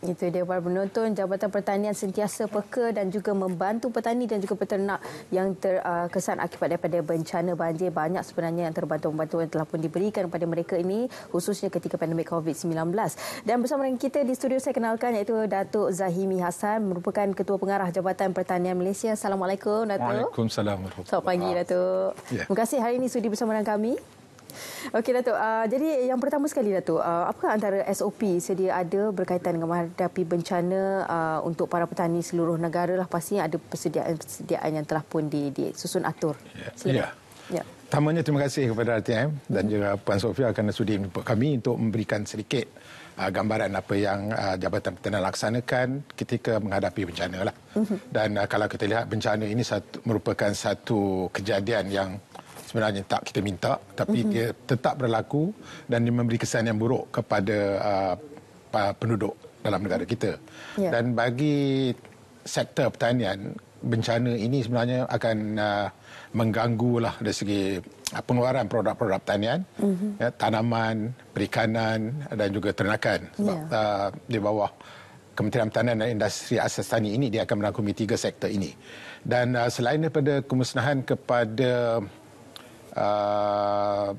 Itu dia para penonton. Jabatan Pertanian sentiasa peka dan juga membantu petani dan juga peternak yang terkesan uh, akibat daripada bencana banjir. Banyak sebenarnya yang terbantu-bantu yang telah pun diberikan kepada mereka ini khususnya ketika pandemik COVID-19. Dan bersama dengan kita di studio saya kenalkan iaitu Datuk Zahimi Hasan merupakan Ketua Pengarah Jabatan Pertanian Malaysia. Assalamualaikum Datuk. Waalaikumsalam. Selamat pagi Datuk. Ya. Terima kasih hari ini sudi bersama dengan kami. Okey Datuk, uh, jadi yang pertama sekali Datuk, uh, ah, apa antara SOP sedia ada berkaitan dengan menghadapi bencana uh, untuk para petani seluruh negara lah pastinya ada persediaan-persediaan yang telah pun disusun atur. Ya. Yeah. Ya. Tamanya terima kasih kepada RTM dan juga Puan Sofia kerana sudi menjumpa kami untuk memberikan sedikit gambaran apa yang Jabatan Pertanian laksanakan ketika menghadapi bencana. Lah. Mhm. Dan kalau kita lihat bencana ini merupakan satu kejadian yang sebenarnya tak kita minta tapi mm-hmm. dia tetap berlaku dan dia memberi kesan yang buruk kepada uh, penduduk dalam negara kita. Yeah. Dan bagi sektor pertanian bencana ini sebenarnya akan uh, lah dari segi uh, pengeluaran produk-produk pertanian, mm-hmm. ya, tanaman, perikanan dan juga ternakan sebab yeah. uh, di bawah Kementerian Pertanian dan Industri Asas Tani ini dia akan merangkumi tiga sektor ini. Dan uh, selain daripada kemusnahan kepada Uh,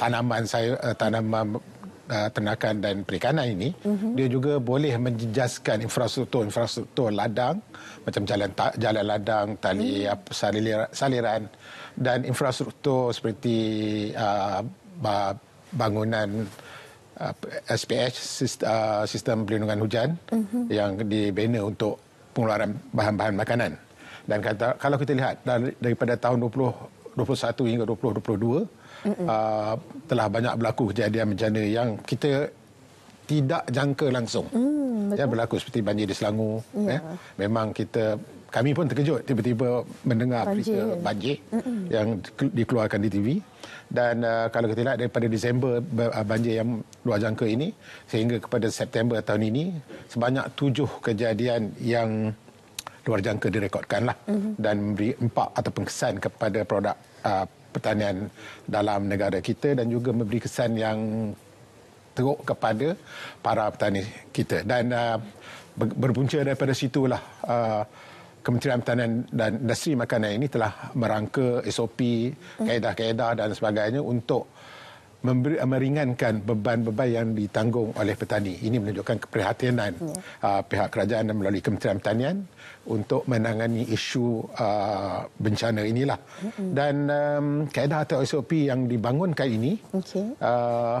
tanaman saya uh, tanaman uh, ternakan dan perikanan ini mm-hmm. dia juga boleh menjejaskan infrastruktur-infrastruktur ladang macam jalan jalan ladang tali mm-hmm. saliran, saliran dan infrastruktur seperti uh, bangunan uh, SPH sistem, uh, sistem perlindungan hujan mm-hmm. yang dibina untuk pengeluaran bahan-bahan makanan dan kata, kalau kita lihat dari, daripada tahun 2021 hingga 2022 mm-hmm. uh, telah banyak berlaku kejadian bencana yang kita tidak jangka langsung. Mm, ya berlaku seperti banjir di Selangor yeah. ya. Memang kita kami pun terkejut tiba-tiba mendengar banjir. berita banjir mm-hmm. yang dikeluarkan di TV dan uh, kalau kita lihat daripada Disember ah, banjir yang luar jangka ini sehingga kepada September tahun ini sebanyak tujuh kejadian yang luar jangka direkodkan lah mm-hmm. dan memberi empat ataupun kesan kepada produk uh, pertanian dalam negara kita dan juga memberi kesan yang teruk kepada para petani kita dan uh, berpunca daripada situlah uh, Kementerian Pertanian dan Industri Makanan ini telah merangka SOP, mhm. kaedah-kaedah dan sebagainya untuk memberi, meringankan beban-beban yang ditanggung oleh petani. Ini menunjukkan keprihatinan ya. uh, pihak kerajaan dan melalui Kementerian Pertanian untuk menangani isu uh, bencana inilah. Mm-hmm. Dan um, kaedah atau SOP yang dibangunkan ini okay. uh, ah,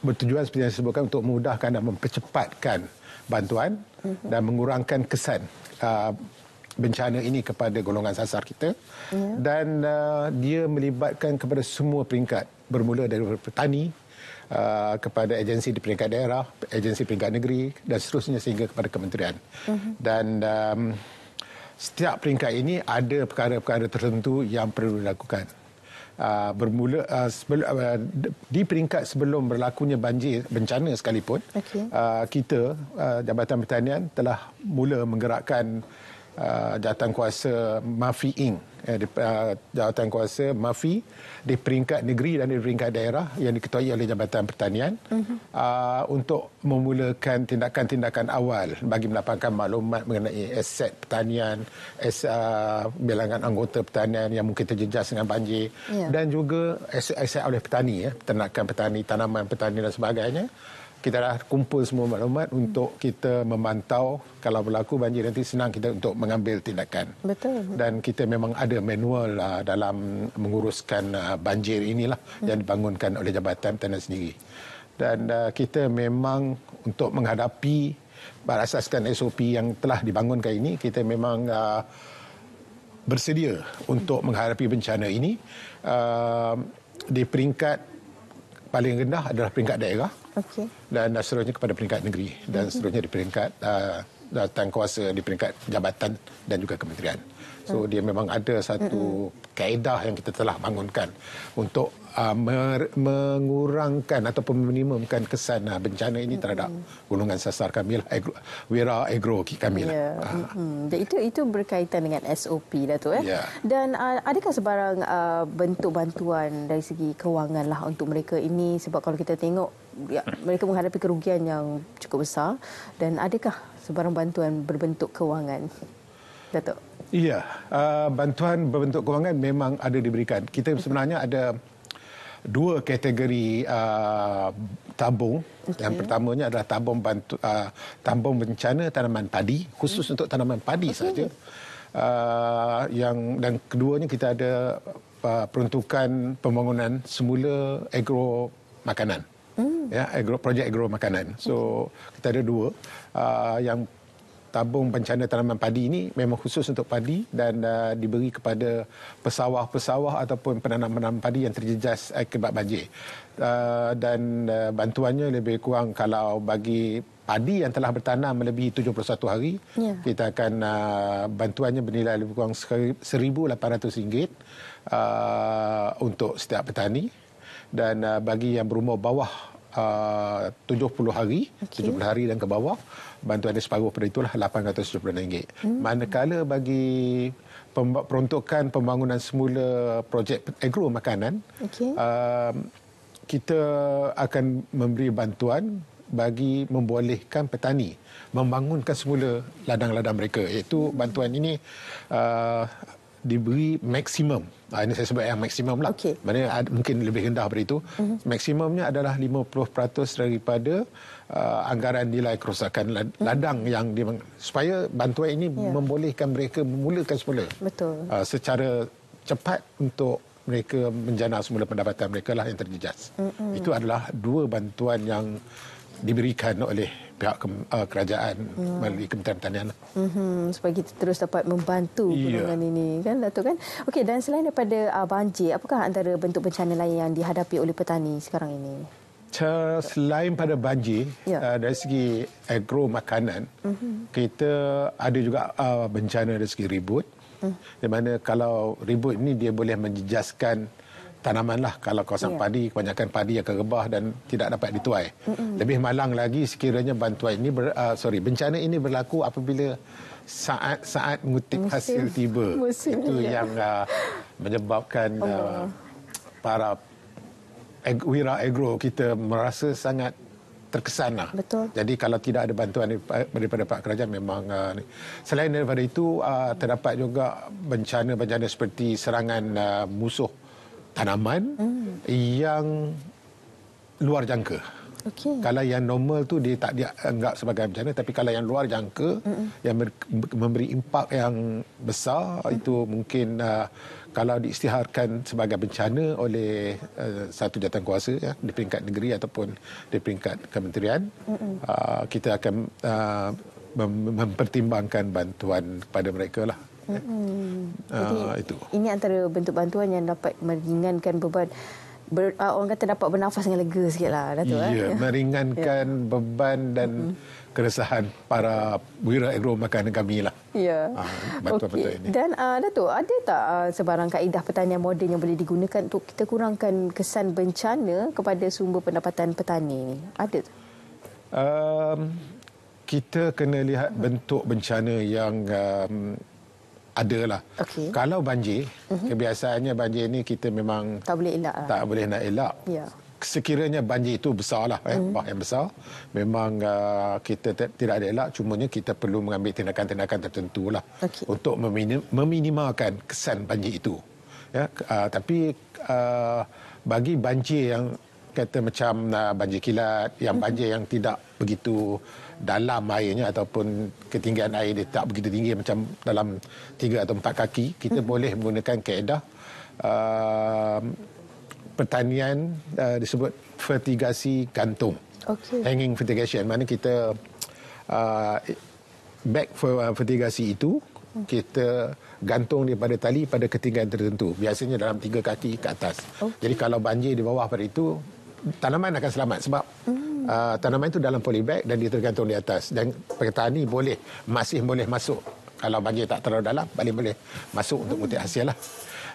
bertujuan seperti yang disebutkan untuk memudahkan dan mempercepatkan bantuan mm-hmm. dan mengurangkan kesan uh, bencana ini kepada golongan sasar kita. Yeah. Dan uh, dia melibatkan kepada semua peringkat bermula dari petani uh, kepada agensi di peringkat daerah, agensi peringkat negeri dan seterusnya sehingga kepada kementerian. Uh-huh. Dan um, setiap peringkat ini ada perkara-perkara tertentu yang perlu dilakukan. Uh, bermula uh, sebelum, uh, di peringkat sebelum berlakunya banjir bencana sekalipun okay. uh, kita uh, Jabatan Pertanian telah mula menggerakkan uh, jawatan kuasa Mafi Inc. Eh, ah, jawatan kuasa Mafi di peringkat negeri dan di peringkat daerah yang diketuai oleh Jabatan Pertanian uh-huh. uh, untuk memulakan tindakan-tindakan awal bagi mendapatkan maklumat mengenai aset pertanian, as, uh, bilangan anggota pertanian yang mungkin terjejas dengan banjir yeah. dan juga aset-aset oleh petani, ya, peternakan petani, tanaman petani dan sebagainya kita dah kumpul semua maklumat untuk kita memantau kalau berlaku banjir nanti senang kita untuk mengambil tindakan. Betul. Dan kita memang ada manual uh, dalam menguruskan uh, banjir inilah hmm. yang dibangunkan oleh Jabatan Pertanian sendiri. Dan uh, kita memang untuk menghadapi berasaskan SOP yang telah dibangunkan ini kita memang uh, bersedia untuk menghadapi bencana ini uh, di peringkat paling rendah adalah peringkat daerah. Hmm. Okey. Dan uh, seterusnya kepada peringkat negeri dan mm-hmm. seterusnya di peringkat uh, datang uh, kuasa di peringkat jabatan dan juga kementerian. So hmm. dia memang ada satu hmm. kaedah yang kita telah bangunkan untuk uh, mengurangkan ataupun meminimumkan kesan uh, bencana ini hmm. terhadap golongan sasar kami lah agro, wira agro kami lah. Yeah. Ya, hmm. Dan itu itu berkaitan dengan SOP Dato' eh. Yeah. Dan uh, adakah sebarang uh, bentuk bantuan dari segi kewangan lah untuk mereka ini sebab kalau kita tengok Ya, mereka menghadapi kerugian yang cukup besar dan adakah sebarang bantuan berbentuk kewangan Datuk Iya uh, bantuan berbentuk kewangan memang ada diberikan kita mhm. sebenarnya ada dua kategori uh, tabung okay. yang pertamanya adalah tabung bantu uh, tabung bencana tanaman padi khusus hmm. untuk tanaman padi okay. saja uh, yang dan keduanya kita ada uh, peruntukan pembangunan semula agro makanan hmm. ya agro projek agro makanan so kita ada dua uh, yang tabung bencana tanaman padi ini memang khusus untuk padi dan uh, diberi kepada pesawah-pesawah ataupun penanam-penanam padi yang terjejas akibat banjir. Uh, dan uh, bantuannya lebih kurang kalau bagi padi yang telah bertanam melebihi 71 hari, yeah. kita akan uh, bantuannya bernilai lebih kurang RM1,800 uh, untuk setiap petani dan uh, bagi yang berumur bawah uh, 70 hari, okay. 70 hari dan ke bawah, bantuan dia separuh pada itulah RM870. Hmm. Manakala bagi peruntukan pembangunan semula projek agro makanan, okay. uh, um, kita akan memberi bantuan bagi membolehkan petani membangunkan semula ladang-ladang mereka iaitu hmm. bantuan ini uh, diberi maksimum. Ha, ini saya sebut yang maksimum lah. Okay. Maksudnya ada, mungkin lebih rendah daripada itu. Mm-hmm. Maksimumnya adalah 50% daripada uh, anggaran nilai kerosakan mhm. ladang mm-hmm. yang dimeng- supaya bantuan ini yeah. membolehkan mereka memulakan semula. Betul. Uh, secara cepat untuk mereka menjana semula pendapatan mereka lah yang terjejas. Mm-hmm. Itu adalah dua bantuan yang diberikan oleh pihak ke, uh, kerajaan hmm. melalui Kementerian Pertanian. Hmm, supaya kita terus dapat membantu golongan yeah. ini kan Datuk kan. Okey dan selain daripada uh, banjir apakah antara bentuk bencana lain yang dihadapi oleh petani sekarang ini? Selain pada banjir ya. Uh, dari segi agro makanan uh-huh. kita ada juga uh, bencana dari segi ribut uh-huh. di mana kalau ribut ini dia boleh menjejaskan uh, tanaman lah kalau kawasan yeah. padi kebanyakan padi akan rebah dan tidak dapat dituai. Mm-hmm. Lebih malang lagi sekiranya bantuan ini ber, uh, sorry bencana ini berlaku apabila saat-saat mengutip musim, hasil tiba musim itu ya. yang uh, menyebabkan oh. uh, para ag- wira agro kita merasa sangat terkesan lah. Betul. Jadi kalau tidak ada bantuan daripada Pak Kerajaan memang uh, ni. selain daripada itu uh, terdapat juga bencana-bencana seperti serangan uh, musuh tanaman hmm. yang luar jangka. Okay. Kalau yang normal tu dia tak dianggap sebagai bencana tapi kalau yang luar jangka Mm-mm. yang memberi impak yang besar mm-hmm. itu mungkin uh, kalau diisytiharkan sebagai bencana oleh uh, satu jawatan kuasa ya di peringkat negeri ataupun di peringkat kementerian uh, kita akan uh, mempertimbangkan bantuan kepada mereka lah hmm Uh, Jadi itu. ini antara bentuk bantuan yang dapat meringankan beban. Ber, uh, orang kata dapat bernafas dengan lega sikitlah Datuk. Eh. Ya, eh? meringankan yeah. beban dan mm-hmm keresahan para wira agro makanan kami lah. Ya. Ah, bantuan okay. ini. Dan uh, Dato' ada tak uh, sebarang kaedah pertanian moden yang boleh digunakan untuk kita kurangkan kesan bencana kepada sumber pendapatan petani ini? Ada tak? Um, kita kena lihat bentuk bencana yang um, adalah. Okay. Kalau banjir, mm-hmm. kebiasaannya banjir ini kita memang tak boleh elak. Lah. Tak boleh nak elak. Yeah. Sekiranya banjir itu besarlah, eh, mm-hmm. bahaya besar, memang uh, kita tidak ada elak. Cumanya kita perlu mengambil tindakan-tindakan tertentu lah okay. untuk meminim- meminimalkan kesan banjir itu. Ya, uh, tapi uh, bagi banjir yang kata macam uh, banjir kilat yang mm-hmm. banjir yang tidak begitu dalam airnya ataupun ketinggian air dia tak begitu tinggi macam dalam tiga atau empat kaki kita mm-hmm. boleh menggunakan kaedah uh, pertanian uh, disebut fertigasi gantung okay. hanging fertigation mana kita uh, back for uh, fertigasi itu hmm. kita gantung daripada tali pada ketinggian tertentu biasanya dalam tiga kaki ke atas okay. jadi kalau banjir di bawah pada itu tanaman akan selamat sebab hmm. uh, tanaman itu dalam polybag dan dia tergantung di atas dan petani boleh masih boleh masuk kalau banjir tak terlalu dalam boleh boleh masuk untuk mutik hasil lah.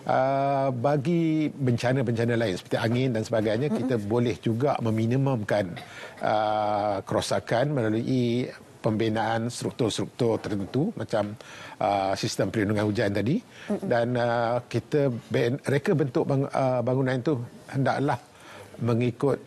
Uh, bagi bencana-bencana lain seperti angin dan sebagainya hmm. kita boleh juga meminimumkan uh, kerosakan melalui pembinaan struktur-struktur tertentu macam uh, sistem perlindungan hujan tadi Mm-mm. dan uh, kita reka bentuk bang, uh, bangunan itu hendaklah mengikut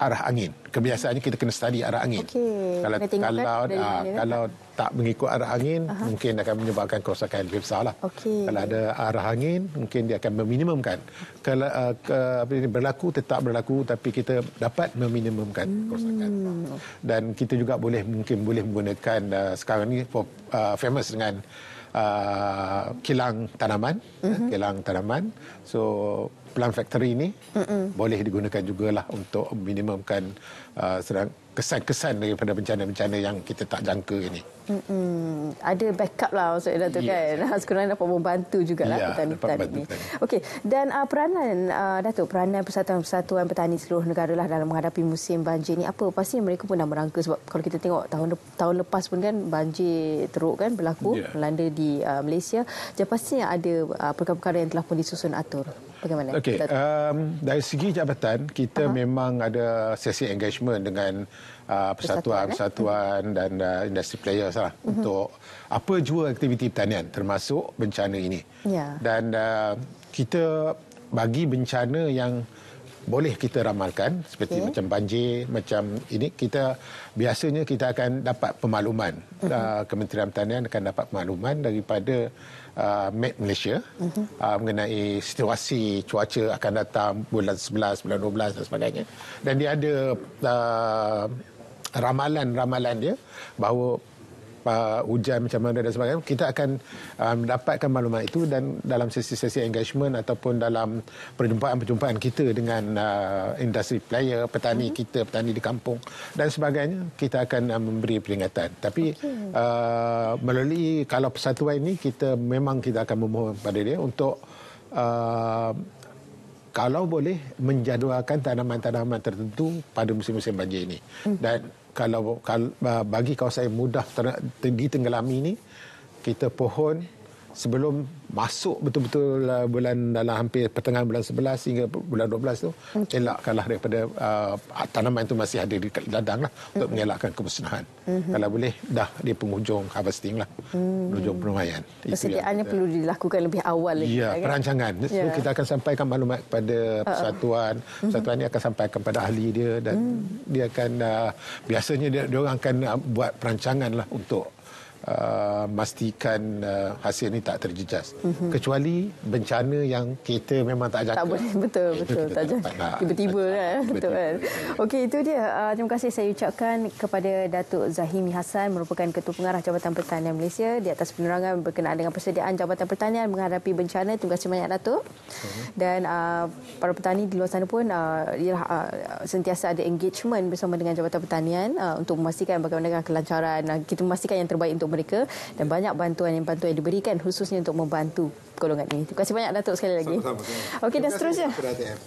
arah angin. Kebiasaannya kita kena study arah angin. Okay. Kalau kena kalau aa, ah, kalau tak mengikut arah angin, uh mungkin akan menyebabkan kerosakan lebih besar. Lah. Okay. Kalau ada arah angin, mungkin dia akan meminimumkan. Kalau aa, ah, ke, apa ini, berlaku, tetap berlaku tapi kita dapat meminimumkan hmm, kerosakan. Dan kita juga boleh mungkin boleh menggunakan aa, ah, sekarang ini for, famous dengan aa, kilang tanaman. Uh-huh. Kilang tanaman. So, plan factory ini mm -mm. boleh digunakan juga lah untuk minimumkan uh, serangan kesan-kesan daripada bencana-bencana yang kita tak jangka ini. Mm-mm. Ada backup lah maksudnya yeah. Datuk kan. Sekurang-kurangnya dapat membantu juga lah yeah, petani-petani ini. Okey, dan uh, peranan uh, Datuk, peranan Persatuan-Persatuan Petani seluruh negara lah dalam menghadapi musim banjir ini apa? Pasti mereka pun dah merangka sebab kalau kita tengok tahun tahun lepas pun kan banjir teruk kan berlaku yeah. melanda di uh, Malaysia. Jadi pastinya ada uh, perkara-perkara yang telah pun disusun atur. Bagaimana? Okey, um, dari segi jabatan, kita uh-huh. memang ada sesi engagement dengan persatuan-persatuan uh, eh? Mm-hmm. dan uh, industri player lah mm-hmm. untuk apa jua aktiviti pertanian termasuk bencana ini. Yeah. Dan uh, kita bagi bencana yang uh, boleh kita ramalkan seperti okay. macam banjir macam ini kita biasanya kita akan dapat pemakluman uh-huh. Mhm. Ah, Kementerian Pertanian akan dapat pemakluman daripada uh, ah, Met Malaysia uh-huh. uh, mengenai situasi cuaca akan datang bulan 11 bulan 12 dan sebagainya dan dia ada uh, ramalan-ramalan dia bahawa uh, hujan macam mana dan sebagainya kita akan um, dapatkan maklumat itu dan dalam sesi-sesi engagement ataupun dalam perjumpaan-perjumpaan kita dengan uh, industri player petani hmm kita petani di kampung dan sebagainya kita akan um, memberi peringatan tapi okay. uh, melalui kalau persatuan ini kita memang kita akan memohon pada dia untuk uh, kalau boleh menjadualkan tanaman-tanaman tertentu pada musim-musim banjir ini. Hmm. Dan kalau, kalau bagi kawasan yang mudah tenggelam ini, kita pohon sebelum masuk betul-betul uh, bulan dalam hampir pertengahan bulan 11 hingga bulan 12 tu okay. Hmm. elakkanlah daripada uh, tanaman itu masih ada di ladang lah untuk mm-hmm. mengelakkan kemusnahan. Mm-hmm. Kalau boleh dah di penghujung harvesting lah. Mm-hmm. Penghujung penuaian. Persediaannya perlu dilakukan lebih awal lagi. Ya, kan? perancangan. Yeah. So, ya. kita akan sampaikan maklumat kepada persatuan. Uh-huh. Persatuan ini akan sampaikan kepada ahli dia dan mm-hmm. dia akan uh, biasanya dia, dia orang akan uh, buat perancangan lah untuk Uh, memastikan uh, uh, hasil ini tak terjejas mm-hmm. kecuali bencana yang kita memang tak jangka tak boleh betul itu betul tak jangka tiba-tiba kan eh. tiba-tiba. betul kan okey itu dia uh, terima kasih saya ucapkan kepada Datuk Zahimi Hassan, merupakan ketua pengarah Jabatan Pertanian Malaysia di atas penerangan berkenaan dengan persediaan Jabatan Pertanian menghadapi bencana terima kasih banyak Datuk mhm. dan uh, para petani di luar sana pun uh, ialah, uh, sentiasa ada engagement bersama dengan Jabatan Pertanian uh, untuk memastikan bagaimana kelancaran uh, kita memastikan yang terbaik untuk mereka dan banyak bantuan yang bantuan yang diberikan khususnya untuk membantu golongan ini. Terima kasih banyak Datuk sekali lagi. sama Okey dan seterusnya.